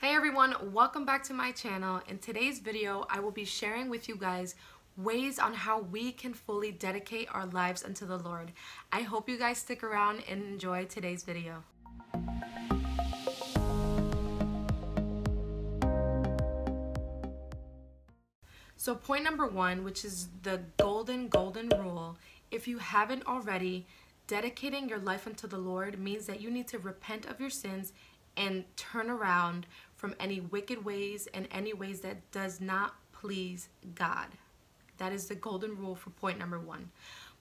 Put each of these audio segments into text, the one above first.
Hey everyone, welcome back to my channel. In today's video, I will be sharing with you guys ways on how we can fully dedicate our lives unto the Lord. I hope you guys stick around and enjoy today's video. So point number one, which is the golden, golden rule, if you haven't already, dedicating your life unto the Lord means that you need to repent of your sins and turn around from any wicked ways and any ways that does not please God. That is the golden rule for point number one.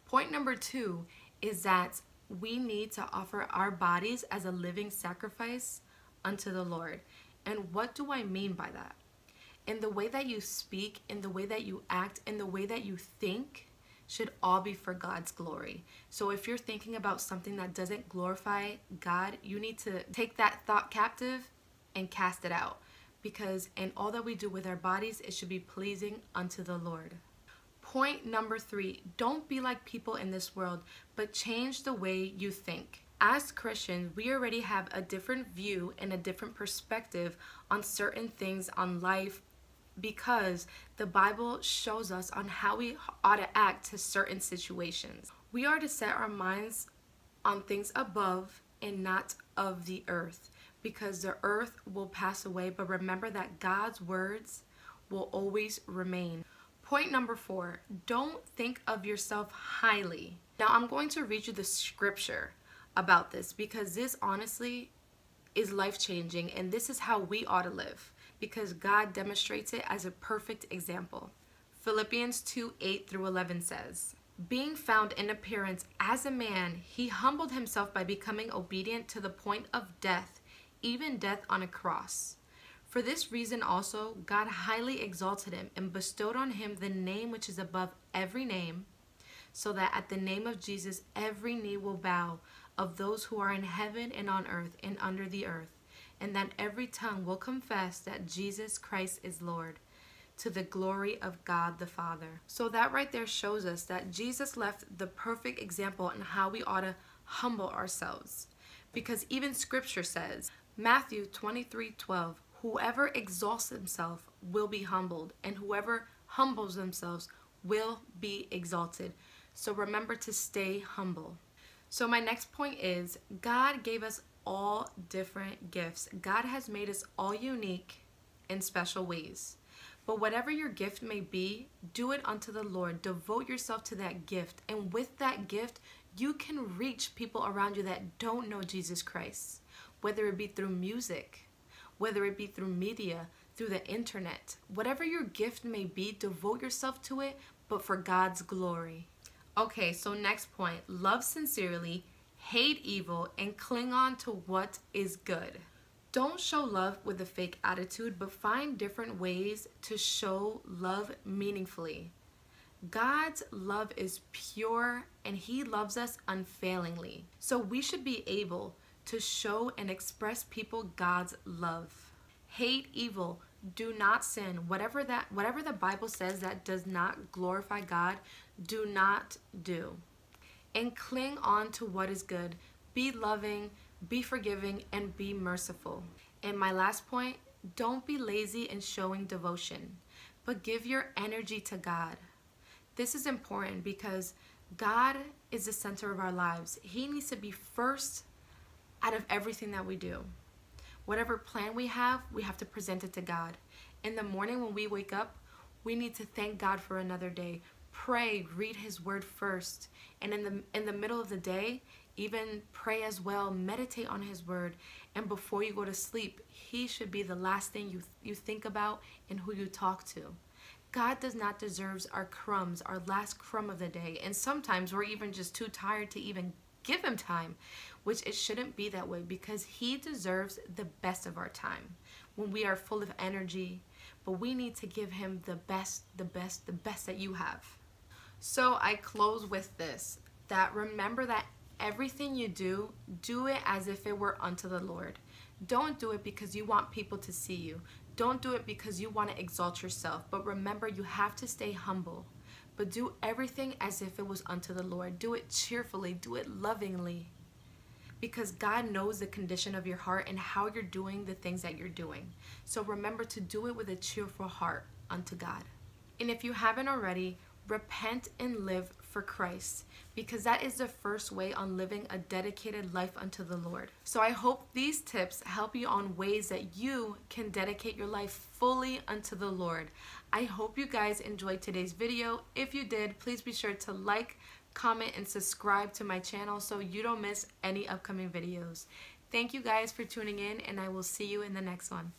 Point number two is that we need to offer our bodies as a living sacrifice unto the Lord. And what do I mean by that? In the way that you speak, in the way that you act, in the way that you think, should all be for God's glory. So if you're thinking about something that doesn't glorify God, you need to take that thought captive and cast it out, because in all that we do with our bodies, it should be pleasing unto the Lord. Point number three don't be like people in this world, but change the way you think. As Christians, we already have a different view and a different perspective on certain things on life because the Bible shows us on how we ought to act to certain situations. We are to set our minds on things above and not of the earth because the earth will pass away, but remember that God's words will always remain. Point number four, don't think of yourself highly. Now I'm going to read you the scripture about this because this honestly is life changing and this is how we ought to live because God demonstrates it as a perfect example. Philippians 2 8 through 11 says, Being found in appearance as a man, he humbled himself by becoming obedient to the point of death, even death on a cross. For this reason also, God highly exalted him and bestowed on him the name which is above every name, so that at the name of Jesus every knee will bow of those who are in heaven and on earth and under the earth, and that every tongue will confess that Jesus Christ is Lord to the glory of God the Father. So that right there shows us that Jesus left the perfect example on how we ought to humble ourselves. Because even scripture says, Matthew 23 12. Whoever exalts himself will be humbled, and whoever humbles themselves will be exalted. So remember to stay humble. So, my next point is God gave us all different gifts. God has made us all unique in special ways. But whatever your gift may be, do it unto the Lord. Devote yourself to that gift. And with that gift, you can reach people around you that don't know Jesus Christ whether it be through music, whether it be through media, through the internet. Whatever your gift may be, devote yourself to it, but for God's glory. Okay, so next point love sincerely, hate evil, and cling on to what is good. Don't show love with a fake attitude, but find different ways to show love meaningfully. God's love is pure and He loves us unfailingly. So we should be able to show and express people God's love. Hate evil, do not sin. Whatever that whatever the Bible says that does not glorify God, do not do. And cling on to what is good. Be loving, be forgiving, and be merciful. And my last point, don't be lazy in showing devotion, but give your energy to God. This is important because God is the center of our lives. He needs to be first out of everything that we do. Whatever plan we have, we have to present it to God. In the morning when we wake up, we need to thank God for another day. Pray, read his word first. And in the in the middle of the day, even pray as well, meditate on his word. And before you go to sleep, he should be the last thing you you think about and who you talk to. God does not deserve our crumbs, our last crumb of the day. And sometimes we're even just too tired to even give him time, which it shouldn't be that way because he deserves the best of our time when we are full of energy, but we need to give him the best, the best, the best that you have. So I close with this, that remember that everything you do, do it as if it were unto the Lord. Don't do it because you want people to see you. Don't do it because you want to exalt yourself, but remember you have to stay humble. But do everything as if it was unto the Lord. Do it cheerfully, do it lovingly. Because God knows the condition of your heart and how you're doing the things that you're doing. So remember to do it with a cheerful heart unto God. And if you haven't already, repent and live for Christ because that is the first way on living a dedicated life unto the Lord. So I hope these tips help you on ways that you can dedicate your life fully unto the Lord. I hope you guys enjoyed today's video. If you did, please be sure to like, comment, and subscribe to my channel so you don't miss any upcoming videos. Thank you guys for tuning in and I will see you in the next one.